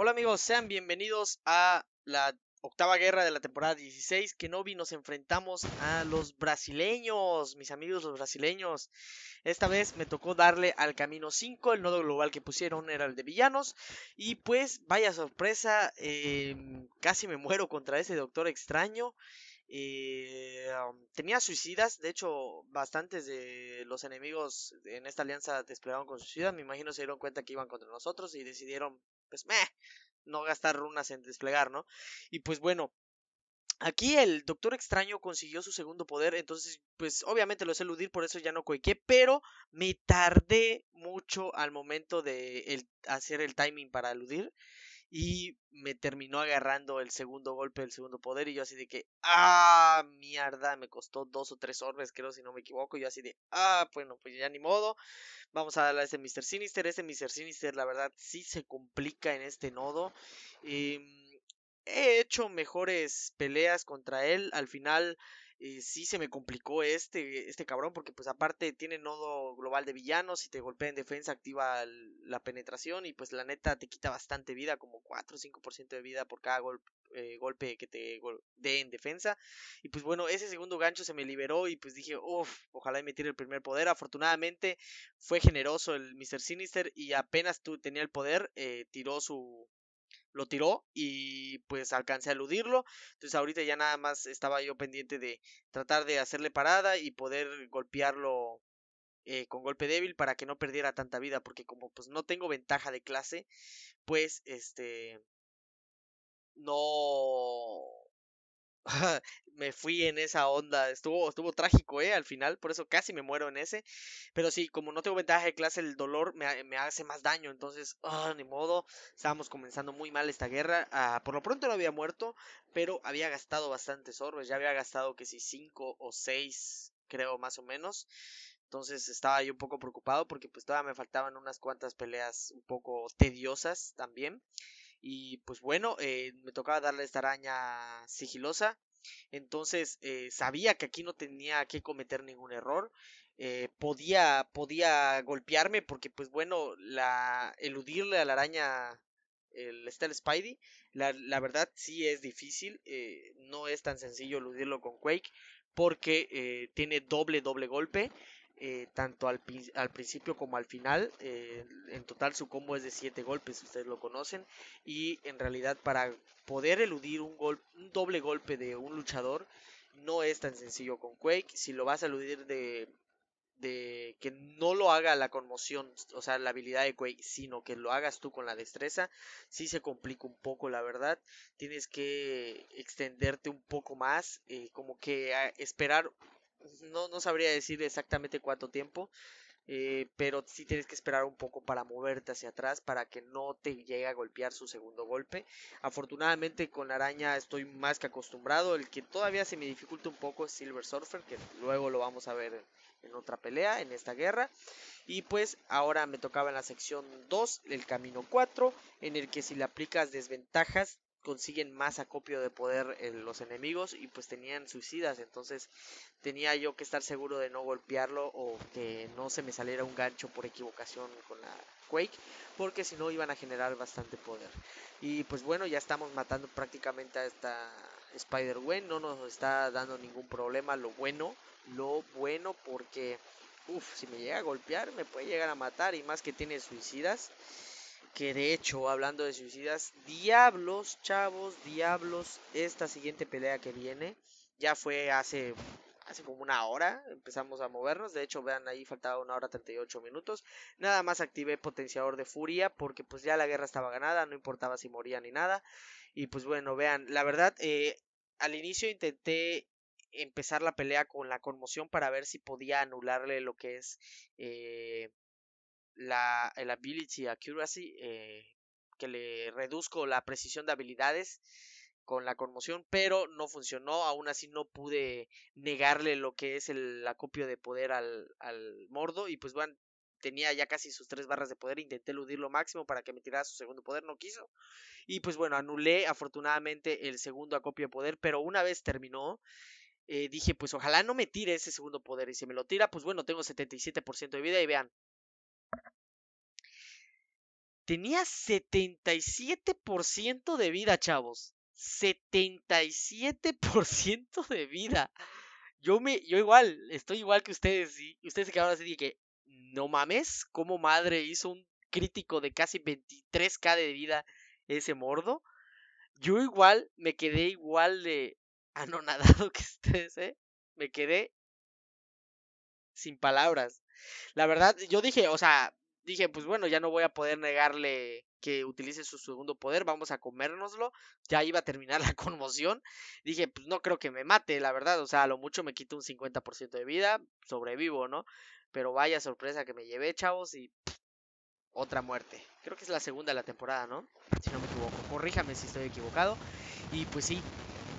Hola amigos, sean bienvenidos a la octava guerra de la temporada 16. vi nos enfrentamos a los brasileños, mis amigos los brasileños. Esta vez me tocó darle al camino 5, el nodo global que pusieron era el de villanos. Y pues, vaya sorpresa, em, casi me muero contra ese doctor extraño. Eh, tenía suicidas, de hecho, bastantes de los enemigos en esta alianza desplegaron con suicidas. Me imagino se dieron cuenta que iban contra nosotros y decidieron pues meh, no gastar runas en desplegar, ¿no? Y pues bueno, Aquí el Doctor Extraño consiguió su segundo poder, entonces pues obviamente lo sé eludir, por eso ya no coiqué, pero me tardé mucho al momento de hacer el timing para eludir y me terminó agarrando el segundo golpe del segundo poder y yo así de que, ah, mierda, me costó dos o tres orbes, creo si no me equivoco, yo así de, ah, bueno, pues ya ni modo, vamos a darle a ese Mr. Sinister, ese Mr. Sinister la verdad sí se complica en este nodo. Em, he hecho mejores peleas contra él, al final eh, sí se me complicó este, este cabrón, porque pues aparte tiene nodo global de villanos, si te golpea en defensa activa la penetración y pues la neta te quita bastante vida, como 4 o 5% de vida por cada eh, golpe que te dé en defensa. Y pues bueno, ese segundo gancho se me liberó y pues dije, uff, ojalá me tire el primer poder. Afortunadamente fue generoso el Mr. Sinister y apenas tú tenía el poder, eh, tiró su, lo tiró y pues alcancé a eludirlo. Entonces ahorita ya nada más estaba yo pendiente de tratar de hacerle parada y poder golpearlo eh, con golpe débil para que no perdiera tanta vida. Porque como pues no tengo ventaja de clase, pues este... No... me fui en esa onda. Estuvo, estuvo trágico, ¿eh? Al final, por eso casi me muero en ese. Pero sí, como no tengo ventaja de clase, el dolor me, hace más daño. Entonces, ah, ni modo. Estábamos comenzando muy mal esta guerra. Ah, por lo pronto no había muerto, pero había gastado bastantes orbes. Ya había gastado que si cinco o seis creo, más o menos. Entonces estaba yo un poco preocupado porque pues todavía me faltaban unas cuantas peleas un poco tediosas también. Y pues bueno, eh, me tocaba darle esta araña sigilosa. Entonces eh, sabía que aquí no tenía que cometer ningún error. Eh, podía, podía golpearme porque pues bueno, la, eludirle a la araña el Star Spidey, la, verdad sí es difícil, no es tan sencillo eludirlo con Quake porque tiene doble, doble golpe eh, tanto al, principio como al final. Eh, en total su combo es de 7 golpes, ustedes lo conocen. Y en realidad para poder eludir un, gol un doble golpe de un luchador no es tan sencillo con Quake. Si lo vas a eludir de, que no lo haga la conmoción, o sea, la habilidad de Quake, sino que lo hagas tú con la destreza, Si se complica un poco, la verdad. Tienes que extenderte un poco más, eh, como que esperar no, sabría decir exactamente cuánto tiempo. Eh, pero sí tienes que esperar un poco para moverte hacia atrás para que no te llegue a golpear su segundo golpe. Afortunadamente con la araña estoy más que acostumbrado, el que todavía se me dificulta un poco es Silver Surfer, que luego lo vamos a ver en otra pelea, en esta guerra. Y pues ahora me tocaba en la sección 2, el camino 4, en el que si le aplicas desventajas consiguen más acopio de poder eh, los enemigos y pues tenían suicidas, entonces tenía yo que estar seguro de no golpearlo o que no se me saliera un gancho por equivocación con la Quake, porque si no iban a generar bastante poder. Y pues bueno, ya estamos matando prácticamente a esta Spider-Gwen, no nos está dando ningún problema, lo bueno, lo bueno porque uff, si me llega a golpear me puede llegar a matar y más que tiene suicidas que de hecho, hablando de suicidas, diablos, chavos, diablos, esta siguiente pelea que viene, ya fue hace, hace como una hora, empezamos a movernos, de hecho, vean ahí faltaba una hora 38 minutos, nada más activé potenciador de furia porque pues ya la guerra estaba ganada, no importaba si moría ni nada, y pues bueno, vean, la verdad, eh, al inicio intenté empezar la pelea con la conmoción para ver si podía anularle lo que es... Eh, la, el ability accuracy, eh, que le reduzco la precisión de habilidades con la conmoción, pero no funcionó, aún así no pude negarle lo que es el acopio de poder al, mordo y pues bueno, tenía ya casi sus tres barras de poder, intenté eludir lo máximo para que me tirara su segundo poder, no quiso. Y pues bueno, anulé afortunadamente el segundo acopio de poder, pero una vez terminó, eh, dije pues ojalá no me tire ese segundo poder y si me lo tira, pues bueno, tengo 77% de vida y vean, Tenía 77% de vida, chavos. 77% de vida. Yo me, yo igual, estoy igual que ustedes. Y ustedes que ahora así de que, no mames, como madre hizo un crítico de casi 23k de vida ese mordo. Yo igual me quedé igual de anonadado que ustedes, ¿eh? Me quedé sin palabras. La verdad, yo dije, o sea, dije, pues bueno, ya no voy a poder negarle que utilice su segundo poder, vamos a comérnoslo. Ya iba a terminar la conmoción. Dije, pues no creo que me mate, la verdad. O sea, a lo mucho me quito un 50% de vida, sobrevivo, ¿no? Pero vaya sorpresa que me llevé, chavos, y otra muerte. Creo que es la segunda de la temporada, ¿no? Si no me equivoco, corríjame si estoy equivocado. Y pues sí,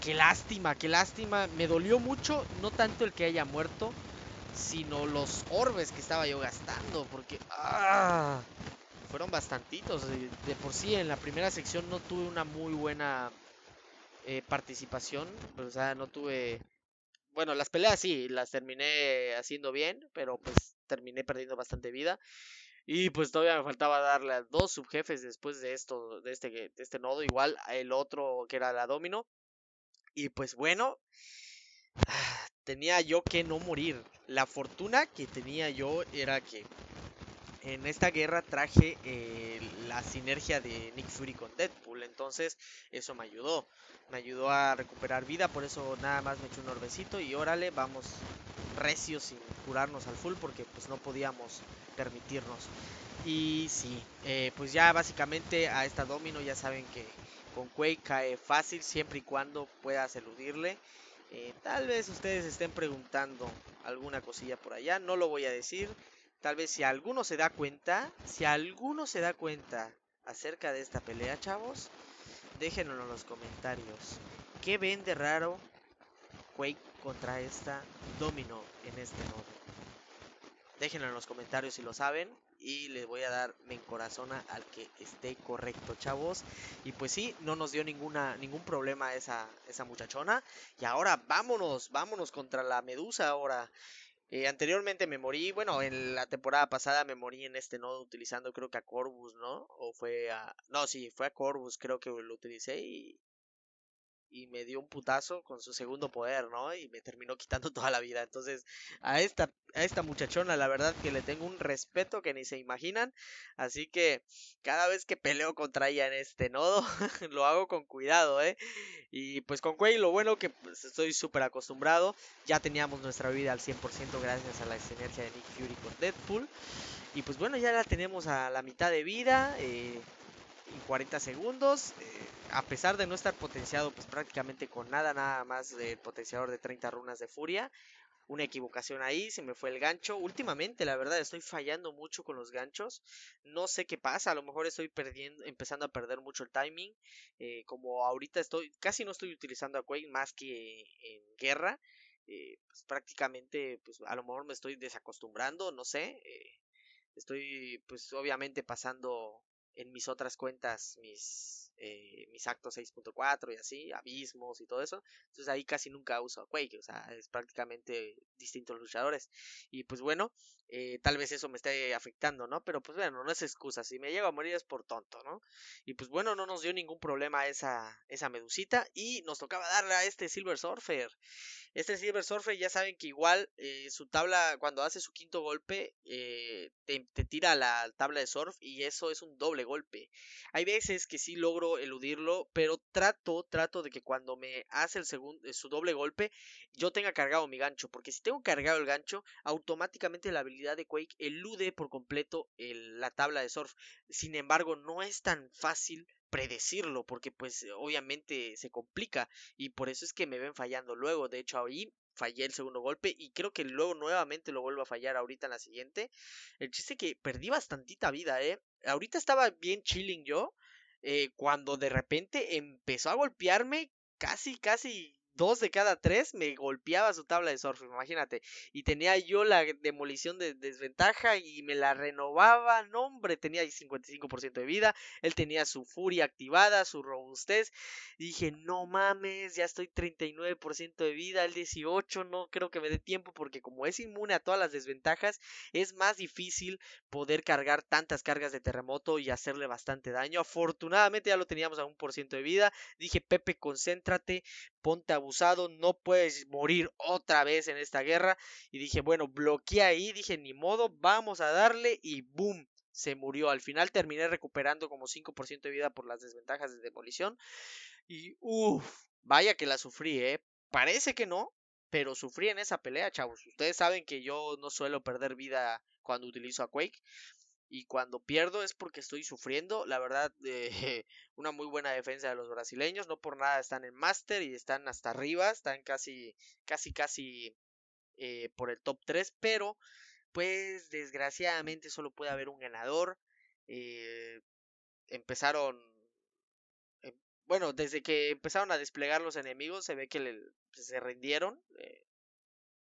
qué lástima, qué lástima. Me dolió mucho, no tanto el que haya muerto, sino los orbes que estaba yo gastando, porque ¡ah! fueron bastantitos. De, por sí en la primera sección no tuve una muy buena eh, participación, o sea, no tuve... Bueno, las peleas sí, las terminé haciendo bien, pero pues terminé perdiendo bastante vida. Y pues todavía me faltaba darle a dos subjefes después de esto, de este, de este nodo, igual el otro que era la domino. Y pues bueno, tenía yo que no morir. La fortuna que tenía yo era que en esta guerra traje eh, la sinergia de Nick Fury con Deadpool. Entonces eso me ayudó. Me ayudó a recuperar vida. Por eso nada más me eché un orbecito. Y órale, vamos recios sin curarnos al full. Porque pues no podíamos permitirnos. Y sí, eh, pues ya básicamente a esta domino ya saben que con Quake cae fácil siempre y cuando puedas eludirle. Eh, tal vez ustedes estén preguntando alguna cosilla por allá, no lo voy a decir. Tal vez si alguno se da cuenta, si alguno se da cuenta acerca de esta pelea, chavos, déjenlo en los comentarios. ¿Qué ven de raro Quake contra esta Domino en este modo? Déjenlo en los comentarios si lo saben y le voy a dar, me corazón al que esté correcto, chavos. Y pues sí, no nos dio ninguna, ningún problema esa, esa muchachona. Y ahora vámonos, vámonos contra la medusa ahora. Eh, anteriormente me morí, bueno, en la temporada pasada me morí en este nodo utilizando creo que a Corvus, ¿no? O fue a... No, sí, fue a Corvus creo que lo utilicé y y me dio un putazo con su segundo poder, ¿no? Y me terminó quitando toda la vida. Entonces, a esta, a esta muchachona, la verdad que le tengo un respeto que ni se imaginan. Así que cada vez que peleo contra ella en este nodo, lo hago con cuidado, ¿eh? Y pues con Quay, lo bueno que pues, estoy súper acostumbrado. Ya teníamos nuestra vida al 100% gracias a la excelencia de Nick Fury con Deadpool. Y pues bueno, ya la tenemos a la mitad de vida. Eh, y 40 segundos. Eh, a pesar de no estar potenciado pues prácticamente con nada, nada más del potenciador de 30 runas de furia. Una equivocación ahí, se me fue el gancho. Últimamente, la verdad, estoy fallando mucho con los ganchos. No sé qué pasa, a lo mejor estoy perdiendo, empezando a perder mucho el timing. Eh, como ahorita estoy, casi no estoy utilizando a Quake más que en guerra. Eh, pues prácticamente, pues a lo mejor me estoy desacostumbrando, no sé estoy pues obviamente pasando en mis otras cuentas, mis eh, mis actos 6.4 y así, abismos y todo eso. Entonces ahí casi nunca uso a Quake, o sea, es prácticamente distintos luchadores. Y pues bueno, eh, tal vez eso me esté afectando, ¿no? Pero pues bueno, no es excusa, si me llego a morir es por tonto, ¿no? Y pues bueno, no nos dio ningún problema esa, esa medusita y nos tocaba darle a este Silver Surfer. Este Silver Surfer ya saben que igual eh, su tabla, cuando hace su quinto golpe, te, te tira la tabla de surf y eso es un doble golpe. Hay veces que sí logro eludirlo, pero trato, trato de que cuando me hace el segundo, eh, su doble golpe, yo tenga cargado mi gancho, porque si tengo cargado el gancho, automáticamente la habilidad de Quake elude por completo la tabla de surf. Sin embargo, no es tan fácil predecirlo, porque pues obviamente se complica y por eso es que me ven fallando luego. De hecho, ahí fallé el segundo golpe y creo que luego nuevamente lo vuelvo a fallar ahorita en la siguiente. El chiste es que perdí bastantita vida, ¿eh? Ahorita estaba bien chilling yo, eh, cuando de repente empezó a golpearme, casi, casi dos de cada tres me golpeaba su tabla de surf, imagínate. Y tenía yo la demolición de desventaja y me la renovaba. No, hombre, tenía 55% de vida. Él tenía su furia activada, su robustez. dije, no mames, ya estoy 39% de vida. El 18 no creo que me dé tiempo porque como es inmune a todas las desventajas, es más difícil poder cargar tantas cargas de terremoto y hacerle bastante daño. Afortunadamente ya lo teníamos a un por ciento de vida. Dije, Pepe, concéntrate, ponte abusado, no puedes morir otra vez en esta guerra. Y dije, bueno, bloqueé ahí, dije, ni modo, vamos a darle y boom, se murió. Al final terminé recuperando como 5% de vida por las desventajas de demolición. Y uff, vaya que la sufrí, ¿eh? Parece que no, pero sufrí en esa pelea, chavos. Ustedes saben que yo no suelo perder vida cuando utilizo a Quake y cuando pierdo es porque estoy sufriendo. La verdad, eh, una muy buena defensa de los brasileños. No por nada están en máster y están hasta arriba. Están casi, casi, casi eh, por el top 3. Pero, pues, desgraciadamente solo puede haber un ganador. Eh, empezaron... Em, bueno, desde que empezaron a desplegar los enemigos se ve que se rindieron.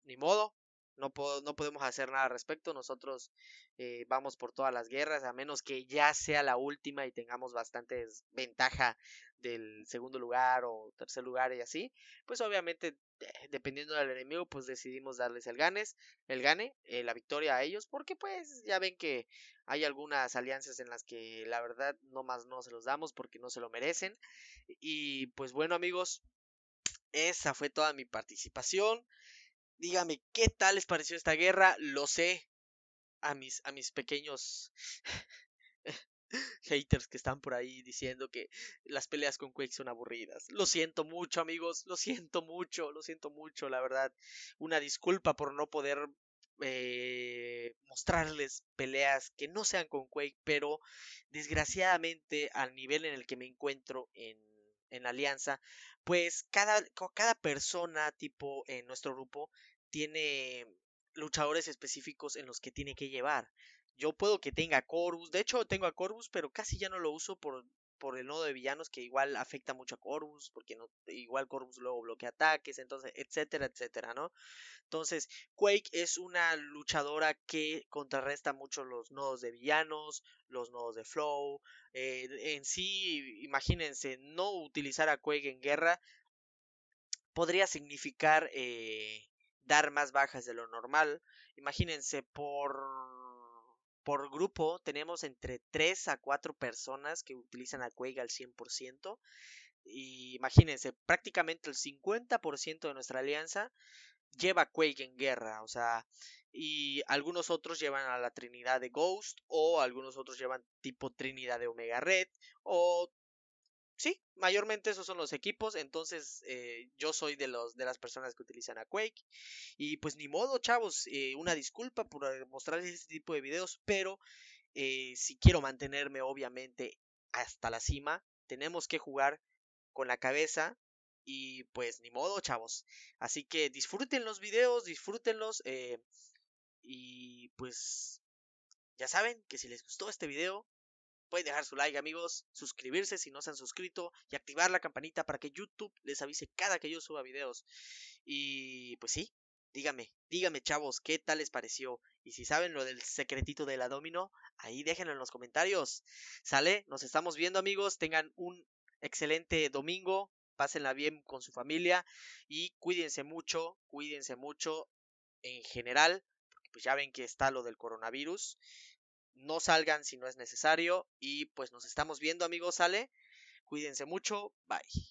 ni modo. No, podemos hacer nada al respecto. Nosotros eh, vamos por todas las guerras, a menos que ya sea la última y tengamos bastante ventaja del segundo lugar o tercer lugar y así. Pues obviamente, eh, dependiendo del enemigo, pues decidimos darles el, ganes, el gane, eh, la victoria a ellos, porque pues ya ven que hay algunas alianzas en las que la verdad no más no se los damos porque no se lo merecen. Y pues bueno amigos, esa fue toda mi participación. Dígame, ¿qué tal les pareció esta guerra? Lo sé. A mis, a mis pequeños haters que están por ahí diciendo que las peleas con Quake son aburridas. Lo siento mucho, amigos. Lo siento mucho, lo siento mucho, la verdad. Una disculpa por no poder eh, mostrarles peleas que no sean con Quake, pero desgraciadamente al nivel en el que me encuentro en, en la alianza, pues cada, cada persona tipo en nuestro grupo tiene luchadores específicos en los que tiene que llevar. Yo puedo que tenga Corvus, de hecho tengo a Corvus, pero casi ya no lo uso por, por el nodo de villanos que igual afecta mucho a Corvus, porque igual Corvus luego bloquea ataques, entonces, etcétera, etcétera, ¿no? Entonces, Quake es una luchadora que contrarresta mucho los nodos de villanos, los nodos de flow. Eh, en sí, imagínense, no utilizar a Quake en guerra podría significar eh, dar más bajas de lo normal. Imagínense, por, por grupo tenemos entre 3 a 4 personas que utilizan a Quake al 100%. Y imagínense, prácticamente el 50% de nuestra alianza lleva Quake en guerra, o sea, y algunos otros llevan a la Trinidad de Ghost, o algunos otros llevan tipo Trinidad de Omega Red, o sí, mayormente esos son los equipos. Entonces, eh, yo soy de, los, de las personas que utilizan a Quake. Y pues ni modo, chavos, eh, una disculpa por eh, mostrarles este tipo de videos, pero si quiero mantenerme, obviamente, hasta la cima, tenemos que jugar con la cabeza. Y pues ni modo, chavos. Así que disfruten los videos, disfrútenlos. y pues ya saben que si les gustó este video, Pueden dejar su like amigos, suscribirse si no se han suscrito y activar la campanita para que YouTube les avise cada que yo suba videos. Y pues sí, díganme, díganme chavos, ¿qué tal les pareció? Y si saben lo del secretito de la domino, ahí déjenlo en los comentarios. Sale, nos estamos viendo amigos, tengan un excelente domingo, pásenla bien con su familia y cuídense mucho, cuídense mucho en general, porque pues ya ven que está lo del coronavirus no salgan si no es necesario y pues nos estamos viendo amigos, sale, cuídense mucho, bye.